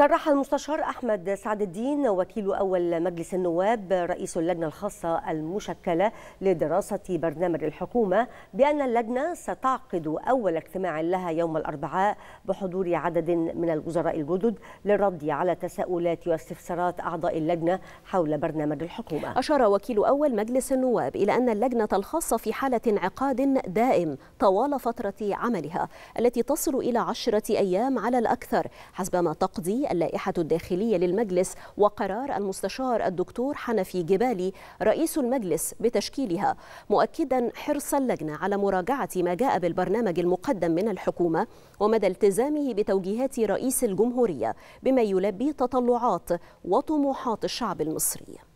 صرح المستشار أحمد سعد الدين وكيل أول مجلس النواب رئيس اللجنة الخاصة المشكلة لدراسة برنامج الحكومة بأن اللجنة ستعقد أول اجتماع لها يوم الأربعاء بحضور عدد من الوزراء الجدد للرد على تساؤلات واستفسارات أعضاء اللجنة حول برنامج الحكومة أشار وكيل أول مجلس النواب إلى أن اللجنة الخاصة في حالة انعقاد دائم طوال فترة عملها التي تصل إلى عشرة أيام على الأكثر حسب ما تقضي اللائحة الداخلية للمجلس وقرار المستشار الدكتور حنفي جبالي رئيس المجلس بتشكيلها مؤكدا حرص اللجنة على مراجعة ما جاء بالبرنامج المقدم من الحكومة ومدى التزامه بتوجيهات رئيس الجمهورية بما يلبي تطلعات وطموحات الشعب المصري